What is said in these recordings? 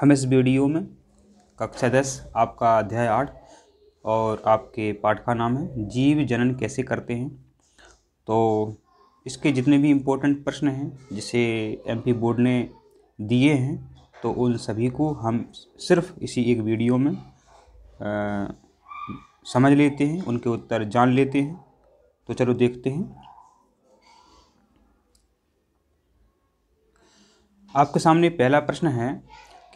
हम इस वीडियो में कक्षा दस आपका अध्याय आठ और आपके पाठ का नाम है जीव जनन कैसे करते हैं तो इसके जितने भी इम्पोर्टेंट प्रश्न हैं जिसे एमपी बोर्ड ने दिए हैं तो उन सभी को हम सिर्फ इसी एक वीडियो में आ, समझ लेते हैं उनके उत्तर जान लेते हैं तो चलो देखते हैं आपके सामने पहला प्रश्न है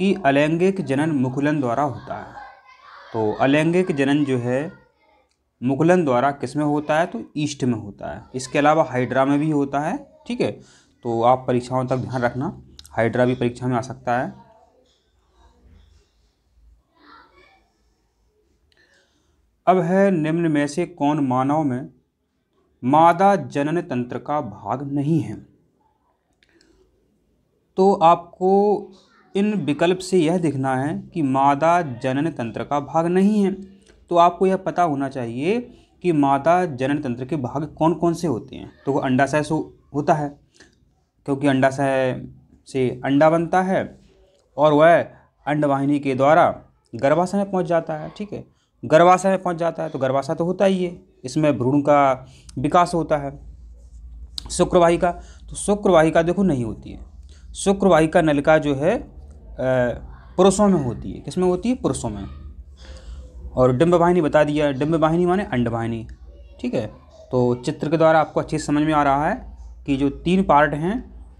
कि अलैंगिक जनन मुकुलन द्वारा होता है तो अलैंगिक जनन जो है मुकुलन द्वारा किस में होता है तो ईस्ट में होता है इसके अलावा हाइड्रा में भी होता है ठीक है तो आप परीक्षाओं तक ध्यान रखना हाइड्रा भी परीक्षा में आ सकता है अब है निम्न में से कौन मानव में मादा जनन तंत्र का भाग नहीं है तो आपको इन विकल्प से यह दिखना है कि मादा जनन तंत्र का भाग नहीं है तो आपको यह पता होना चाहिए कि मादा जनन तंत्र के भाग कौन कौन से होते हैं तो वो अंडाशय से होता है क्योंकि अंडाशय से अंडा बनता है और वह अंडवाहिनी के द्वारा गर्भाशय में पहुंच जाता है ठीक है गर्भाशय में पहुंच जाता है तो गर्भाशय तो होता ही है इसमें भ्रूण का विकास होता है शुक्रवाहिका तो शुक्रवाहिका देखो नहीं होती है शुक्रवाहिका नलिका जो है पुरुषों में होती है किस में होती है पुरुषों में और डिम्ब वाहिनी बता दिया डिम्ब वाहिनी माने अंडवाहिनी ठीक है तो चित्र के द्वारा आपको अच्छे से समझ में आ रहा है कि जो तीन पार्ट हैं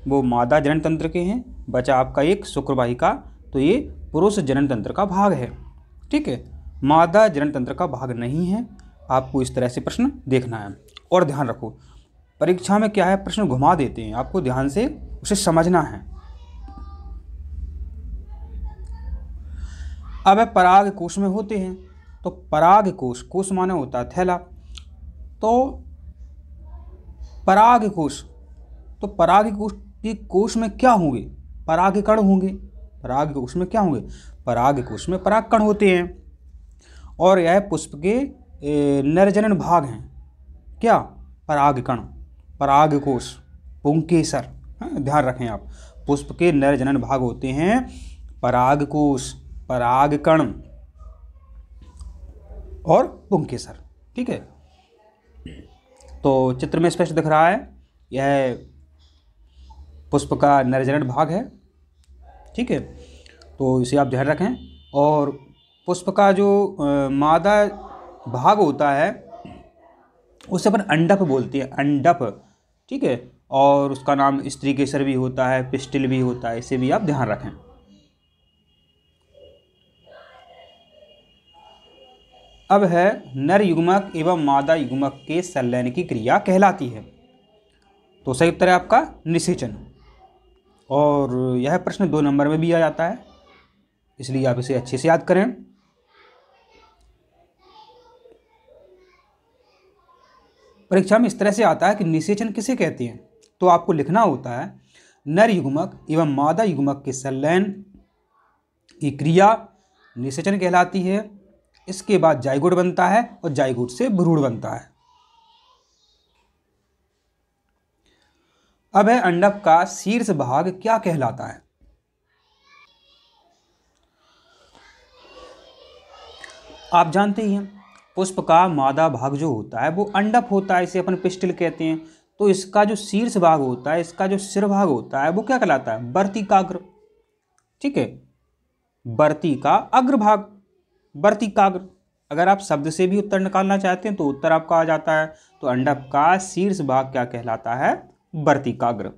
वो मादा जनन तंत्र के हैं बचा आपका एक शुक्रवाही का तो ये पुरुष जनन तंत्र का भाग है ठीक है मादा जनन तंत्र का भाग नहीं है आपको इस तरह से प्रश्न देखना है और ध्यान रखो परीक्षा में क्या है प्रश्न घुमा देते हैं आपको ध्यान से उसे समझना है अब है पराग कोश में होते हैं तो पराग कोश कोश माने होता है थैला तो पराग कोश तो पराग कोश के कोश में क्या होंगे पराग कण होंगे पराग कोश में क्या होंगे पराग कोश में पराग कण होते हैं और यह पुष्प के नरजनन भाग हैं क्या पराग कण पराग कोश पुंकेसर हाँ, ध्यान रखें आप पुष्प के नरजनन भाग होते हैं पराग कोश परागकण और पुंकेसर ठीक है तो चित्र में स्पष्ट दिख रहा है यह पुष्प का निर्जरण भाग है ठीक है तो इसे आप ध्यान रखें और पुष्प का जो मादा भाग होता है उसे अपन अंडप बोलते हैं अंडप ठीक है और उसका नाम स्त्री केसर भी होता है पिस्टिल भी होता है इसे भी आप ध्यान रखें अब है नर युग्मक एवं मादा युग्मक के संलयन की क्रिया कहलाती है तो सही उत्तर है आपका निषेचन और यह प्रश्न दो नंबर में भी आ जाता है इसलिए आप इसे अच्छे से याद करें परीक्षा में इस तरह से आता है कि निषेचन किसे कहते हैं तो आपको लिखना होता है नर युग्मक एवं मादा युग्मक के संलयन की क्रिया निषेचन कहलाती है इसके बाद जायगुड़ बनता है और जायगुट से भ्रूण बनता है अब है अंडक का शीर्ष भाग क्या कहलाता है आप जानते ही हैं पुष्प का मादा भाग जो होता है वो अंडप होता है इसे अपन पिस्टल कहते हैं तो इसका जो शीर्ष भाग होता है इसका जो सिर भाग होता है वो क्या कहलाता है बर्ती का अग्र ठीक है बर्ती का अग्र भाग वर्तिकाग्र अगर आप शब्द से भी उत्तर निकालना चाहते हैं तो उत्तर आपका आ जाता है तो अंडप का शीर्ष भाग क्या कहलाता है वर्तिकाग्र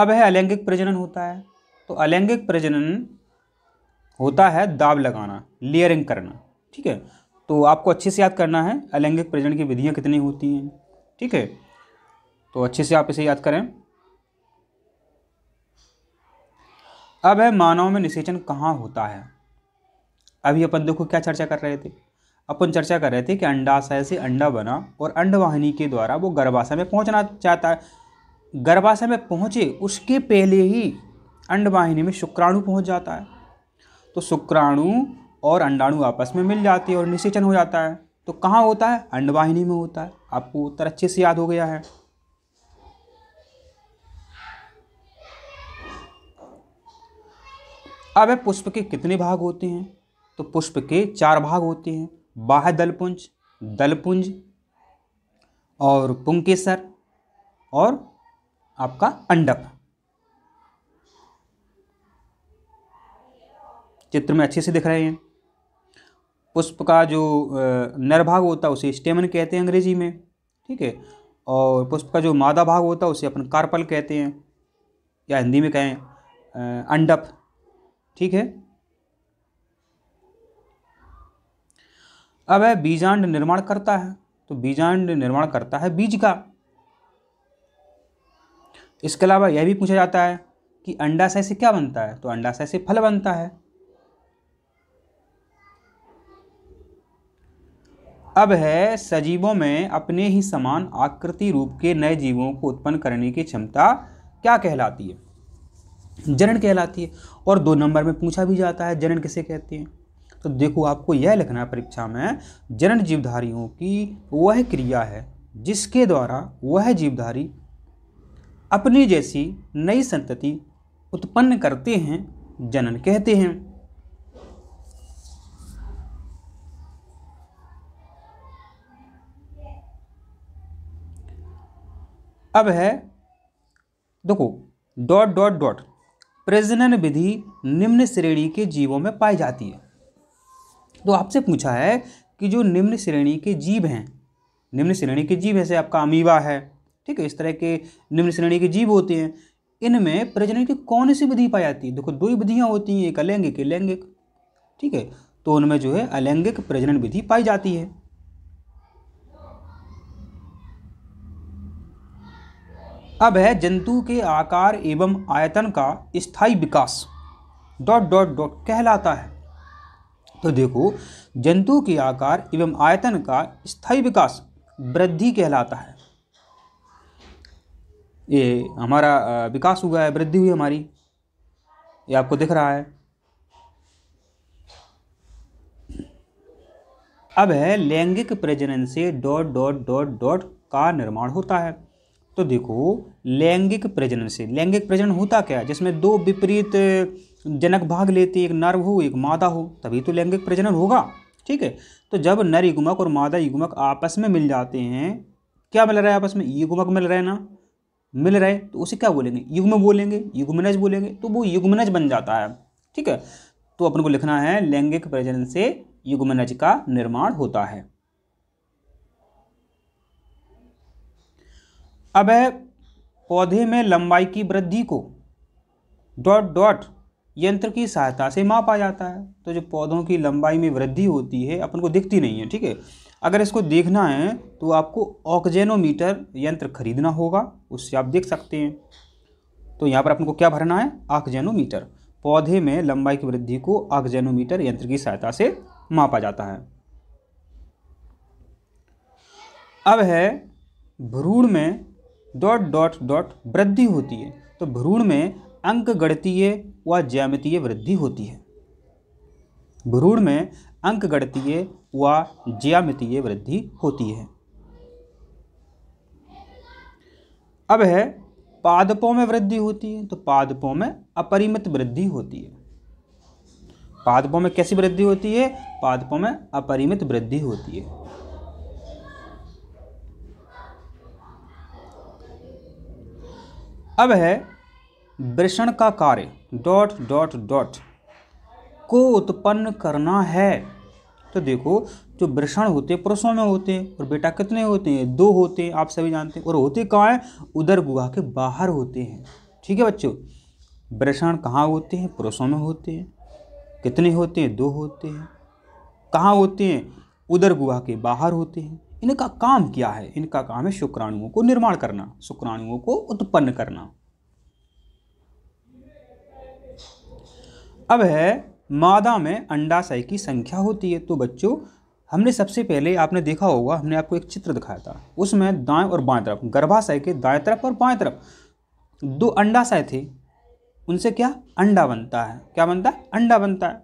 अब है अलैंगिक प्रजनन होता है तो अलैंगिक प्रजनन होता है दाब लगाना लेयरिंग करना ठीक है तो आपको अच्छे से याद करना है अलैंगिक प्रजनन की विधियां कितनी होती हैं ठीक है तो अच्छे से आप इसे याद करें अब है मानव में निषेचन कहाँ होता है अभी अपन देखो क्या चर्चा कर रहे थे अपन चर्चा कर रहे थे कि अंडाशय से अंडा बना और अंडवाहिनी के द्वारा वो गर्भाशय में पहुंचना चाहता है गर्भाशय में पहुंचे उसके पहले ही अंडवाहिनी में शुक्राणु पहुंच जाता है तो शुक्राणु और अंडाणु आपस में मिल जाती है और निषेचन हो जाता है तो कहाँ होता है अंडवाहिनी में होता है आपको उत्तर अच्छे से याद हो गया है अब है पुष्प के कितने भाग होते हैं तो पुष्प के चार भाग होते हैं बाह्य दलपुंज दलपुंज और पुंकेसर और आपका अंडक चित्र में अच्छे से दिख रहे हैं पुष्प का जो नर भाग होता है उसे स्टेमन कहते हैं अंग्रेजी में ठीक है और पुष्प का जो मादा भाग होता है उसे अपन कार्पल कहते हैं या हिंदी में कहें अंडप ठीक है अब है बीजांड निर्माण करता है तो बीजांड निर्माण करता है बीज का इसके अलावा यह भी पूछा जाता है कि अंडाशय से क्या बनता है तो अंडाशय से फल बनता है अब है सजीवों में अपने ही समान आकृति रूप के नए जीवों को उत्पन्न करने की क्षमता क्या कहलाती है जनन कहलाती है और दो नंबर में पूछा भी जाता है जनन किसे कहते हैं तो देखो आपको यह लिखना है परीक्षा में जनन जीवधारियों की वह क्रिया है जिसके द्वारा वह जीवधारी अपनी जैसी नई संतति उत्पन्न करते हैं जनन कहते हैं अब है देखो डॉट डॉट डॉट प्रजनन विधि निम्न श्रेणी के जीवों में पाई जाती है तो आपसे पूछा है कि जो निम्न श्रेणी के जीव हैं निम्न श्रेणी के जीव जैसे आपका अमीबा है ठीक है इस तरह के निम्न श्रेणी के जीव होते हैं इनमें प्रजनन की कौन सी विधि पाई जाती है देखो दो ही विधियाँ होती हैं एक अलैंगिक एक लैंगिक ठीक है तो उनमें जो है अलैंगिक प्रजनन विधि पाई जाती है अब है जंतु के आकार एवं आयतन का स्थायी विकास डॉट डॉट डॉट कहलाता है तो देखो जंतु के आकार एवं आयतन का स्थायी विकास वृद्धि कहलाता है ये हमारा विकास हुआ है वृद्धि हुई हमारी ये आपको दिख रहा है अब है लैंगिक प्रजनन से डॉट डॉट डॉट डॉट का निर्माण होता है तो देखो लैंगिक प्रजनन से लैंगिक प्रजनन होता क्या है जिसमें दो विपरीत जनक भाग लेते एक नर हो एक मादा हो तभी तो लैंगिक प्रजनन होगा ठीक है तो जब नर युगमक और मादा युगमक आपस में मिल जाते हैं क्या मिल रहा है आपस में युगमक मिल रहे ना मिल रहे तो उसे क्या बोलेंगे युग्म बोलेंगे युग्मनज बोलेंगे तो वो युग्मनज बन जाता है ठीक है तो अपन को लिखना है लैंगिक प्रजनन से युग्मनज का निर्माण होता है अब है पौधे में लंबाई की वृद्धि को डॉट डॉट यंत्र की सहायता से मापा जाता है तो जो पौधों की लंबाई में वृद्धि होती है अपन को दिखती नहीं है ठीक है अगर इसको देखना है तो आपको ऑक्जेनोमीटर यंत्र खरीदना होगा उससे आप देख सकते हैं तो यहाँ पर अपन को क्या भरना है ऑक्जेनोमीटर पौधे में लंबाई की वृद्धि को ऑक्जेनोमीटर यंत्र की सहायता से मापा जाता है अब है भ्रूण में डॉट डॉट डॉट वृद्धि होती है तो भ्रूण में अंक गणतीय व ज्यामितीय वृद्धि होती है भ्रूण में अंक गणतीय व ज्यामितीय वृद्धि होती है अब है पादपों में वृद्धि होती है तो पादपों में अपरिमित वृद्धि होती है पादपों में कैसी वृद्धि होती है पादपों में अपरिमित वृद्धि होती है अब है वृषण का कार्य डॉट डॉट डॉट को उत्पन्न करना है तो देखो जो वृषण होते हैं पुरुषों में होते हैं और बेटा कितने होते हैं दो होते हैं आप सभी जानते हैं और होते कहाँ हैं उधर गुहा के बाहर होते हैं ठीक है बच्चों वृषण कहाँ होते हैं पुरुषों में होते हैं कितने होते हैं दो होते हैं कहाँ होते हैं उधर गुहा के बाहर होते हैं इनका काम क्या है इनका काम है शुक्राणुओं को निर्माण करना शुक्राणुओं को उत्पन्न करना अब है मादा में अंडाशय की संख्या होती है तो बच्चों हमने सबसे पहले आपने देखा होगा हमने आपको एक चित्र दिखाया था उसमें दाएं और बाएं तरफ गर्भाशय के दाएं तरफ और बाएं तरफ दो अंडाशय थे उनसे क्या अंडा बनता है क्या बनता है अंडा बनता है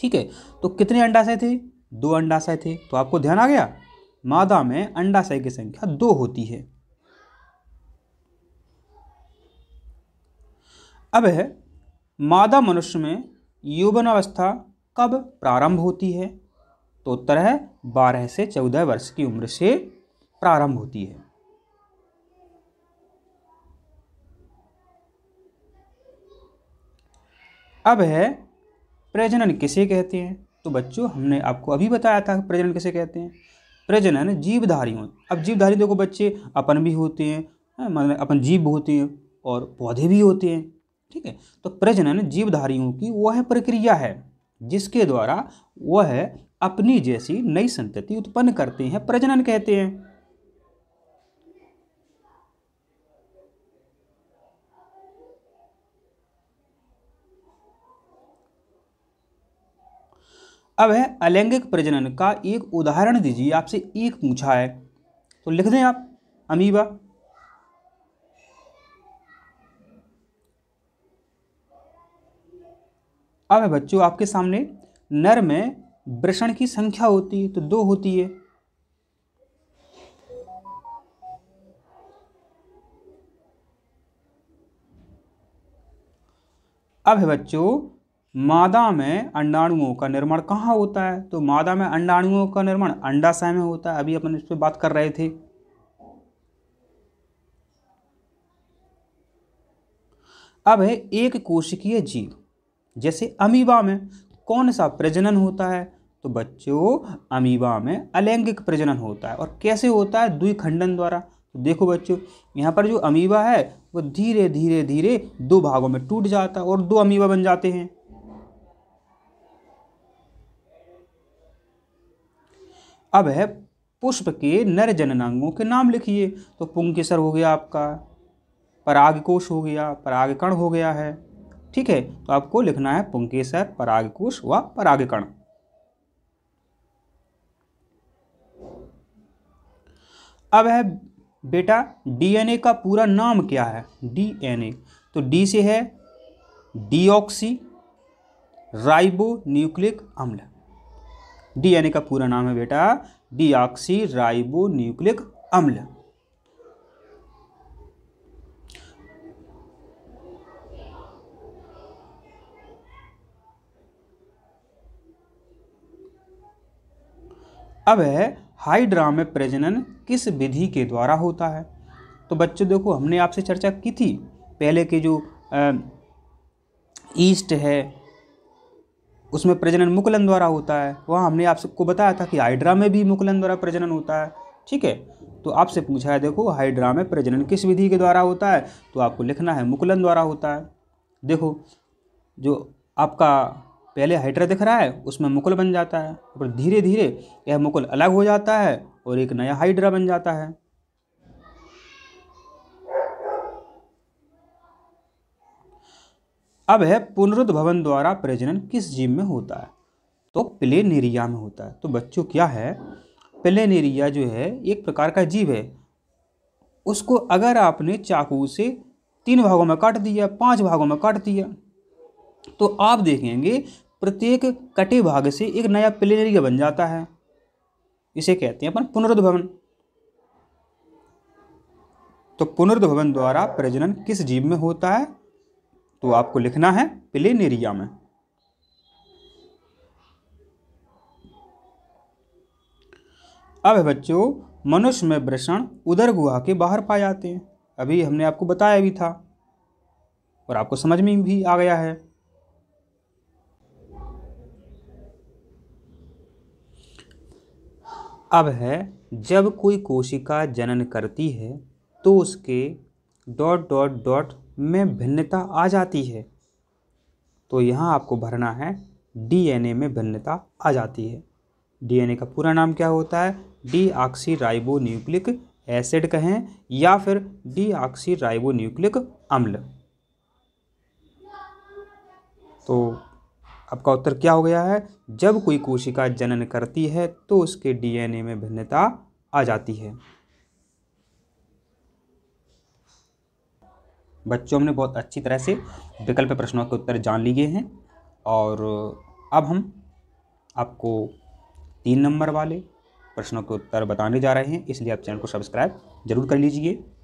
ठीक है तो कितने अंडाशय थे दो अंडाशय थे तो आपको ध्यान आ गया मादा में अंडाशय की संख्या दो होती है अब है मादा मनुष्य में अवस्था कब प्रारंभ होती है तो उत्तर है बारह से चौदह वर्ष की उम्र से प्रारंभ होती है अब है प्रजनन किसे कहते हैं तो बच्चों हमने आपको अभी बताया था प्रजनन कैसे कहते हैं प्रजनन जीवधारी अब जीवधारी देखो बच्चे अपन भी होते हैं मतलब अपन जीव होते हैं और पौधे भी होते हैं ठीक है तो प्रजनन जीवधारियों की वह प्रक्रिया है जिसके द्वारा वह अपनी जैसी नई संतति उत्पन्न करते हैं प्रजनन कहते हैं अब है अलैंगिक प्रजनन का एक उदाहरण दीजिए आपसे एक पूछा है तो लिख दें आप अमीबा अब है बच्चों आपके सामने नर में वृषण की संख्या होती है तो दो होती है अब है बच्चों मादा में अंडाणुओं का निर्माण कहाँ होता है तो मादा में अंडाणुओं का निर्माण अंडाशय में होता है अभी अपन इस पर बात कर रहे थे अब है एक कोशिकीय जीव जैसे अमीबा में कौन सा प्रजनन होता है तो बच्चों अमीबा में अलैंगिक प्रजनन होता है और कैसे होता है खंडन द्वारा तो देखो बच्चों यहाँ पर जो अमीबा है वो धीरे धीरे धीरे दो भागों में टूट जाता है और दो अमीबा बन जाते हैं अब है पुष्प के नर जननांगों के नाम लिखिए तो पुंकेसर हो गया आपका परागकोश हो गया परागकण हो गया है ठीक है तो आपको लिखना है पुंकेसर परागकोश व परागकण अब है बेटा डीएनए का पूरा नाम क्या है डीएनए तो डी से है डीऑक्सी राइबो न्यूक्लिक अम्ल डीएनए का पूरा नाम है बेटा डीऑक्सी राइबो न्यूक्लिक अम्ल अब है हाइड्रा में प्रजनन किस विधि के द्वारा होता है तो बच्चों देखो हमने आपसे चर्चा की थी पहले के जो ईस्ट है उसमें प्रजनन मुकुलन द्वारा होता है वहाँ हमने आप सबको बताया था कि हाइड्रा में भी मुकुलन द्वारा प्रजनन होता है ठीक है तो आपसे पूछा है देखो हाइड्रा में प्रजनन किस विधि के द्वारा होता है तो आपको लिखना है मुकुलन द्वारा होता है देखो जो आपका पहले हाइड्रा दिख रहा है उसमें मुकुल बन जाता है और धीरे धीरे यह मुकुल अलग हो जाता है और एक नया हाइड्रा बन जाता है अब है पुनरुद्भवन द्वारा प्रजनन किस जीव में होता है तो प्लेनेरिया में होता है तो बच्चों क्या है प्लेनेरिया जो है एक प्रकार का जीव है उसको अगर आपने चाकू से तीन भागों में काट दिया पांच भागों में काट दिया तो आप देखेंगे प्रत्येक कटे भाग से एक नया प्लेनेरिया बन जाता है इसे कहते हैं अपन पुनरुद्भवन तो पुनरुद्भवन द्वारा प्रजनन किस जीव में होता है तो आपको लिखना है प्लेन एरिया में अब बच्चों मनुष्य में वृषण उधर गुहा के बाहर पाए जाते हैं अभी हमने आपको बताया भी था और आपको समझ में भी आ गया है अब है जब कोई कोशिका जनन करती है तो उसके डॉट डॉट डॉट में भिन्नता आ जाती है तो यहाँ आपको भरना है डीएनए में भिन्नता आ जाती है डीएनए का पूरा नाम क्या होता है deoxyribonucleic acid कहें या फिर डी ऑक्सी राइबो न्यूक्लिक अम्ल तो आपका उत्तर क्या हो गया है जब कोई कोशिका जनन करती है तो उसके डीएनए में भिन्नता आ जाती है बच्चों ने बहुत अच्छी तरह से विकल्प प्रश्नों के उत्तर जान लिए हैं और अब हम आपको तीन नंबर वाले प्रश्नों के उत्तर बताने जा रहे हैं इसलिए आप चैनल को सब्सक्राइब जरूर कर लीजिए